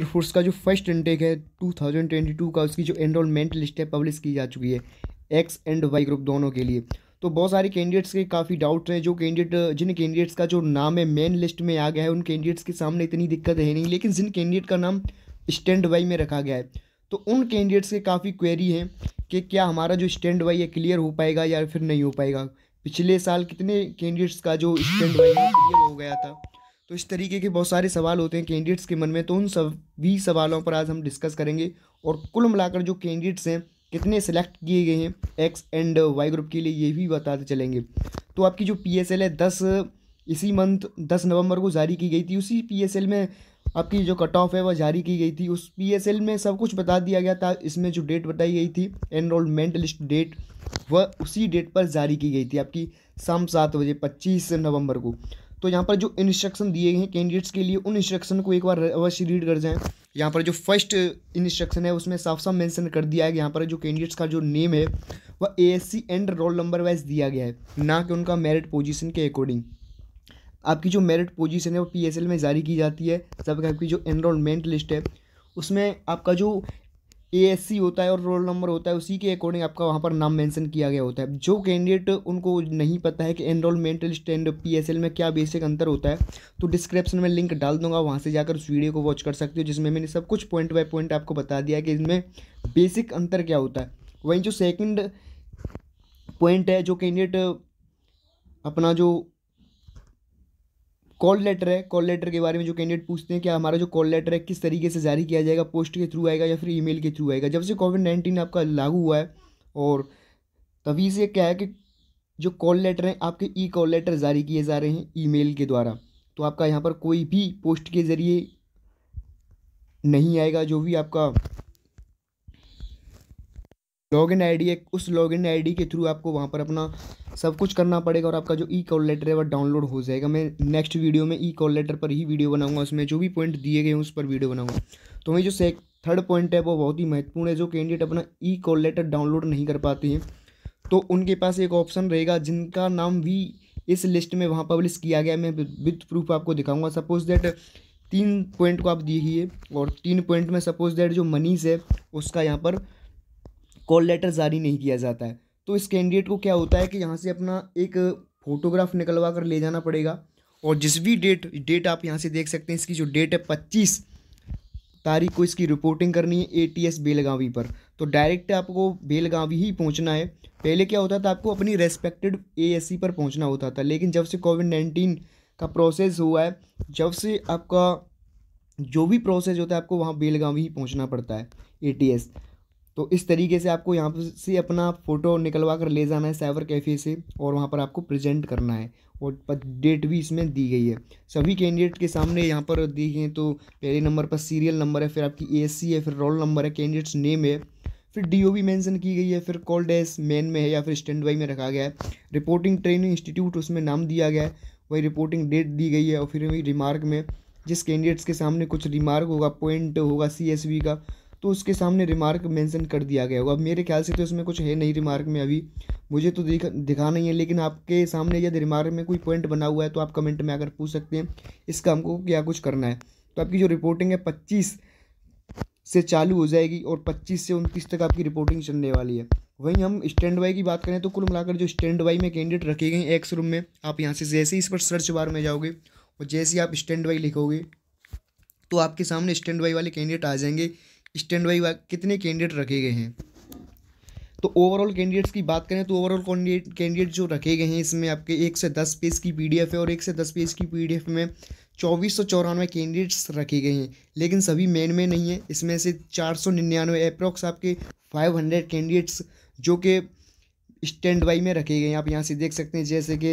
air force का जो first intake है 2022 का उसकी जो एनरोलमेंट लिस्ट है पब्लिश की जा चुकी है एक्स एंड वाई ग्रुप दोनों के लिए तो बहुत सारे कैंडिडेट्स के काफ़ी डाउट हैं जो कैंडिडेट जिन कैंडिडेट्स का जो नाम है मेन लिस्ट में आ गया है उन कैंडिडेट्स के सामने इतनी दिक्कत है नहीं लेकिन जिन कैंडिडेट का नाम स्टैंड वाई में रखा गया है तो उन कैंडिडेट्स के काफ़ी क्वेरी हैं कि क्या हमारा जो स्टैंड वाई है क्लियर हो पाएगा या फिर नहीं हो पाएगा पिछले साल कितने कैंडिडेट्स का जो स्टैंड वाई है क्लियर हो गया था तो इस तरीके के बहुत सारे सवाल होते हैं कैंडिडेट्स के मन में तो उन सभी सवालों पर आज हम डिस्कस करेंगे और कुल मिलाकर जो कैंडिडेट्स हैं कितने सेलेक्ट किए गए हैं एक्स एंड वाई ग्रुप के लिए ये भी बताते चलेंगे तो आपकी जो पी एस एल है दस इसी मंथ दस नवंबर को जारी की गई थी उसी पी एस एल में आपकी जो कट ऑफ है वह जारी की गई थी उस पी एस एल में सब कुछ बता दिया गया था इसमें जो डेट बताई गई थी एनरोलमेंट लिस्ट डेट वह उसी डेट पर जारी की गई थी आपकी शाम सात बजे पच्चीस नवंबर को तो यहाँ पर जो इंस्ट्रक्शन दिए हैं कैंडिडेट्स के लिए उन इंस्ट्रक्शन को एक बार अवश्य रीड कर जाएँ यहाँ पर जो फर्स्ट इंस्ट्रक्शन है उसमें साफ साफ मेंशन कर दिया है यहाँ पर जो कैंडिडेट्स का जो नेम है वह ASC and roll number wise दिया गया है ना कि उनका मेरिट पोजीशन के अकॉर्डिंग आपकी जो मेरिट पोजीशन है वो पीएसएल में जारी की जाती है जबकि आपकी जो एनरोलमेंट लिस्ट है उसमें आपका जो एएससी होता है और रोल नंबर होता है उसी के अकॉर्डिंग आपका वहाँ पर नाम मेंशन किया गया होता है जो कैंडिडेट उनको नहीं पता है कि एनरोलमेंट स्टैंड एंड पीएसएल में क्या बेसिक अंतर होता है तो डिस्क्रिप्शन में लिंक डाल दूंगा वहाँ से जाकर उस वीडियो को वॉच कर सकते हो जिसमें मैंने सब कुछ पॉइंट बाय पॉइंट आपको बता दिया कि इसमें बेसिक अंतर क्या होता है वहीं जो सेकेंड पॉइंट है जो कैंडिडेट अपना जो कॉल लेटर है कॉल लेटर के बारे में जो कैंडिडेट पूछते हैं कि हमारा जो कॉल लेटर है किस तरीके से जारी किया जाएगा पोस्ट के थ्रू आएगा या फिर ईमेल के थ्रू आएगा जब से कोविड नाइन्टीन आपका लागू हुआ है और तभी से क्या है कि जो कॉल लेटर हैं आपके ई कॉल लेटर जारी किए जा रहे हैं ईमेल के द्वारा तो आपका यहाँ पर कोई भी पोस्ट के ज़रिए नहीं आएगा जो भी आपका लॉगिन आईडी है उस लॉगिन आईडी के थ्रू आपको वहाँ पर अपना सब कुछ करना पड़ेगा और आपका जो ई कॉल लेटर है वह डाउनलोड हो जाएगा मैं नेक्स्ट वीडियो में ई कॉल लेटर पर ही वीडियो बनाऊंगा उसमें जो भी पॉइंट दिए गए हैं उस पर वीडियो बनाऊंगा तो वही जो से थर्ड पॉइंट है वो बहुत ही महत्वपूर्ण है जो कैंडिडेट अपना ई कॉल लेटर डाउनलोड नहीं कर पाते हैं तो उनके पास एक ऑप्शन रहेगा जिनका नाम भी इस लिस्ट में वहाँ पब्लिश किया गया मैं विथ प्रूफ आपको दिखाऊँगा सपोज दैट तीन पॉइंट को आप दिए और तीन पॉइंट में सपोज दैट जो मनीज है उसका यहाँ पर कॉल लेटर जारी नहीं किया जाता है तो इस कैंडिडेट को क्या होता है कि यहाँ से अपना एक फोटोग्राफ निकलवा कर ले जाना पड़ेगा और जिस भी डेट डेट आप यहाँ से देख सकते हैं इसकी जो डेट है पच्चीस तारीख को इसकी रिपोर्टिंग करनी है ए टी एस बेलगावी पर तो डायरेक्ट आपको बेलगावी ही पहुँचना है पहले क्या होता था आपको अपनी रेस्पेक्टेड ए एस सी पर पहुँचना होता था लेकिन जब से कोविड नाइन्टीन का प्रोसेस हुआ है जब से आपका जो भी प्रोसेस होता है आपको वहाँ बेलगावी ही पहुँचना पड़ता है ए टी एस तो इस तरीके से आपको यहाँ पर से अपना फ़ोटो निकलवा कर ले जाना है साइबर कैफ़े से और वहाँ पर आपको प्रेजेंट करना है और डेट भी इसमें दी गई है सभी कैंडिडेट के सामने यहाँ पर दी तो पहले नंबर पर सीरियल नंबर है फिर आपकी ए है फिर रोल नंबर है कैंडिडेट्स नेम है फिर भी मैंसन की गई है फिर कॉल डेस मेन में है या फिर स्टैंड बाई में रखा गया है रिपोर्टिंग ट्रेनिंग इंस्टीट्यूट उसमें नाम दिया गया है वही रिपोर्टिंग डेट दी गई है और फिर वही रिमार्क में जिस कैंडिडेट्स के सामने कुछ रिमार्क होगा पॉइंट होगा सी का तो उसके सामने रिमार्क मेंशन कर दिया गया होगा अब मेरे ख्याल से तो इसमें कुछ है नहीं रिमार्क में अभी मुझे तो दिख दिखा नहीं है लेकिन आपके सामने यदि रिमार्क में कोई पॉइंट बना हुआ है तो आप कमेंट में आकर पूछ सकते हैं इसका हमको क्या कुछ करना है तो आपकी जो रिपोर्टिंग है पच्चीस से चालू हो जाएगी और पच्चीस से उनतीस तक आपकी रिपोर्टिंग चलने वाली है वहीं हम स्टैंड बाई की बात करें तो कुल मिलाकर जो स्टैंड बाई में कैंडिडेट रखे गए एक्स रूम में आप यहाँ से जैसे ही इस पर सर्च बार में जाओगे और जैसे ही आप स्टैंड बाई लिखोगे तो आपके सामने स्टैंड बाई वाले कैंडिडेट आ जाएंगे स्टैंड बाई कितने कैंडिडेट रखे गए हैं तो ओवरऑल कैंडिडेट्स की बात करें तो ओवरऑल कैंडिडेट जो रखे गए हैं इसमें आपके एक से दस पेज की पीडीएफ है और एक से दस पेज की पीडीएफ में चौबीस सौ चौरानवे कैंडिडेट्स रखे गए हैं लेकिन सभी मेन में नहीं है इसमें से चार सौ निन्यानवे अप्रॉक्स आपके फाइव हंड्रेड कैंडिडेट्स जो कि स्टैंड बाई में रखे गए हैं आप यहाँ से देख सकते हैं जैसे कि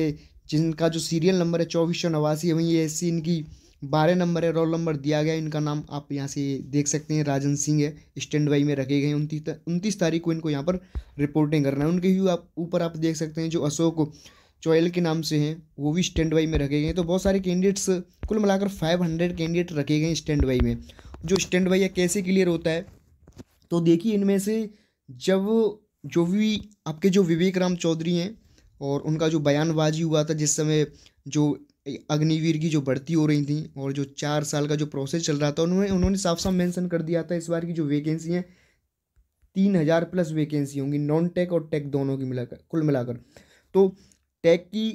जिनका जो सीरियल नंबर है चौबीस सौ नवासी है वहीं ऐसी इनकी बारह नंबर है रोल नंबर दिया गया इनका नाम आप यहाँ से देख सकते हैं राजन सिंह है स्टैंड बाई में रखे गए उनतीस उनतीस तारीख को इनको यहाँ पर रिपोर्टिंग करना है उनके ही आप ऊपर आप देख सकते हैं जो अशोक चोयल के नाम से हैं वो भी स्टैंड बाई में रखे गए तो बहुत सारे कैंडिडेट्स कुल मिलाकर फाइव हंड्रेड कैंडिडेट रखे गए स्टैंड बाई में जो स्टैंड बाई है कैसे क्लियर होता है तो देखिए इनमें से जब जो भी आपके जो विवेक राम चौधरी हैं और उनका जो बयानबाजी हुआ था जिस समय जो अग्निवीर की जो भर्ती हो रही थी और जो चार साल का जो प्रोसेस चल रहा था उन्होंने उन्होंने साफ साफ मेंशन कर दिया था इस बार की जो वैकेंसी हैं तीन हज़ार प्लस वैकेंसी होंगी नॉन टेक और टेक दोनों की मिलाकर कुल मिलाकर तो टेक की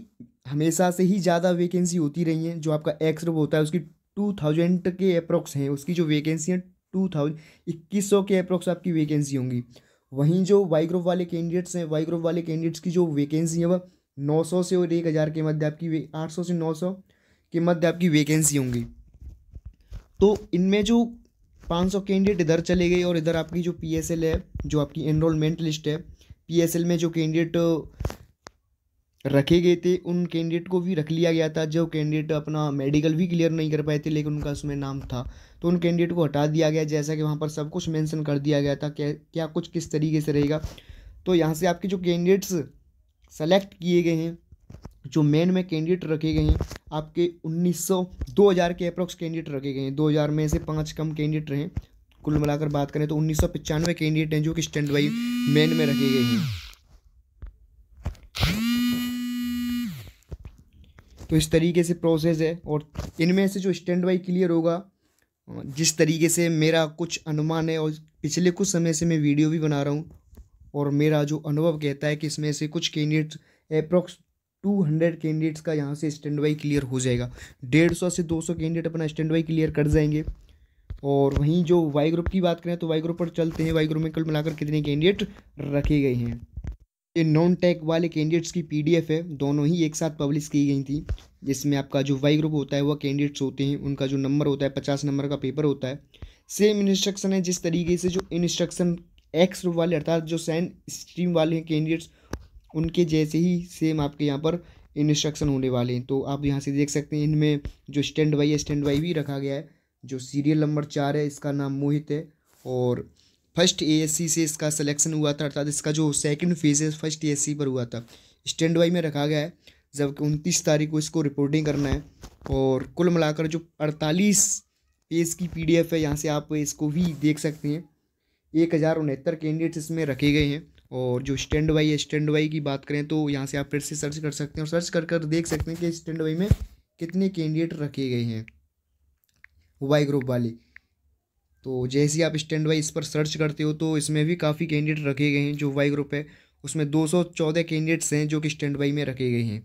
हमेशा से ही ज़्यादा वैकेंसी होती रही हैं जो आपका एक्स होता है उसकी टू थाउजेंड के अप्रोक्स हैं उसकी जो वैकेंसी हैं टू थाउजेंड इक्कीस सौ के अप्रोक्स आपकी वैकेंसी होंगी वहीं जो वाई ग्रुप वाले कैंडिडेट्स हैं वाई ग्रुप वाले कैंडिडेट्स की जो वैकेंसी है वह नौ सौ से और एक हज़ार के मध्य आपकी आठ सौ से नौ सौ के मध्य आपकी वैकेंसी होंगी तो इनमें जो 500 कैंडिडेट इधर चले गए और इधर आपकी जो पी है जो आपकी एनरोलमेंट लिस्ट है पी में जो कैंडिडेट रखे गए थे उन कैंडिडेट को भी रख लिया गया था जो कैंडिडेट अपना मेडिकल भी क्लियर नहीं कर पाए थे लेकिन उनका उसमें नाम था तो उन कैंडिडेट को हटा दिया गया जैसा कि वहाँ पर सब कुछ मेंशन कर दिया गया था क्या क्या कुछ किस तरीके से रहेगा तो यहाँ से आपके जो कैंडिडेट्स सेलेक्ट किए गए हैं जो मेन में कैंडिडेट रखे गए हैं आपके 1900 2000 के अप्रोक्स कैंडिडेट रखे गए हैं 2000 में से पाँच कम कैंडिडेट रहे कुल मिलाकर बात करें तो उन्नीस कैंडिडेट हैं जो कि स्टैंड बाई मेन में रखे गए हैं तो इस तरीके से प्रोसेस है और इनमें से जो स्टैंड बाई क्लियर होगा जिस तरीके से मेरा कुछ अनुमान है और पिछले कुछ समय से मैं वीडियो भी बना रहा हूँ और मेरा जो अनुभव कहता है कि इसमें से कुछ candidates approx two hundred candidates का यहाँ से स्टैंड बाई क्लियर हो जाएगा डेढ़ सौ से दो सौ कैंडिडेट अपना स्टैंड बाई क्लियर कर जाएंगे और वहीं जो वाई ग्रुप की बात करें तो वाई ग्रुप पर चलते हैं वाई ग्रुप में कुल मिलाकर कितने कैंडिडेट रखे गए हैं ये नॉन टैक वाले कैंडिडेट्स की पीडीएफ है दोनों ही एक साथ पब्लिश की गई थी जिसमें आपका जो वाई ग्रुप होता है वह कैंडिडेट्स होते हैं उनका जो नंबर होता है पचास नंबर का पेपर होता है सेम इंस्ट्रक्शन है जिस तरीके से जो इंस्ट्रक्शन एक्स रूप वाले अर्थात जो सैन स्ट्रीम वाले हैं कैंडिडेट्स उनके जैसे ही सेम आपके यहाँ पर इंस्ट्रक्शन होने वाले हैं तो आप यहाँ से देख सकते हैं इनमें जो स्टैंड बाई है स्टैंड बाई भी रखा गया है जो सीरियल नंबर चार है इसका नाम मोहित है और फर्स्ट ए से इसका सलेक्शन हुआ था अर्थात इसका जो सेकंड फेज है फर्स्ट ए पर हुआ था स्टैंड बाई में रखा गया है जबकि उनतीस तारीख को इसको रिपोर्टिंग करना है और कुल मिलाकर जो अड़तालीस पेज की पीडीएफ है यहाँ से आप इसको भी देख सकते हैं एक हज़ार उनहत्तर कैंडिडेट्स इसमें रखे गए हैं और जो स्टैंड वाई है स्टैंड वाई की बात करें तो यहाँ से आप फिर से सर्च कर सकते हैं और सर्च कर कर देख सकते हैं कि स्टैंड वाई में कितने कैंडिडेट रखे गए हैं वाई ग्रुप वाले तो जैसे ही आप स्टैंड वाई इस पर सर्च करते हो तो इसमें भी काफ़ी कैंडिडेट रखे गए हैं जो वाई ग्रुप है उसमें दो सौ चौदह कैंडिडेट्स हैं जो कि स्टैंड वाई में रखे गए हैं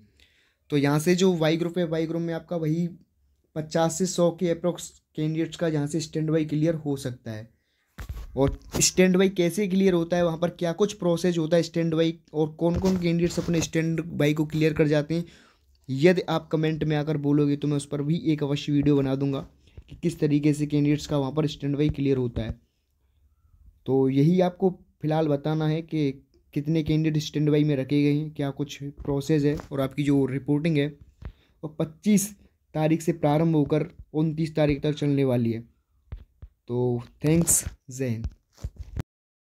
तो यहाँ से जो वाई ग्रुप है वाई ग्रुप में आपका वही पचास से सौ के अप्रोक्स कैंडिडेट्स का यहाँ से स्टैंड वाई क्लियर हो सकता है और स्टैंड बाई कैसे क्लियर होता है वहाँ पर क्या कुछ प्रोसेस होता है स्टैंड बाई और कौन कौन कैंडिडेट्स अपने स्टैंड बाई को क्लियर कर जाते हैं यदि आप कमेंट में आकर बोलोगे तो मैं उस पर भी एक अवश्य वीडियो बना दूंगा कि किस तरीके से कैंडिडेट्स का वहाँ पर स्टैंड बाई क्लियर होता है तो यही आपको फ़िलहाल बताना है कि कितने कैंडिडेट स्टैंड बाई में रखे गए हैं क्या कुछ प्रोसेस है और आपकी जो रिपोर्टिंग है वो पच्चीस तारीख से प्रारंभ होकर उनतीस तारीख तक चलने वाली है तो थैंक्स जैन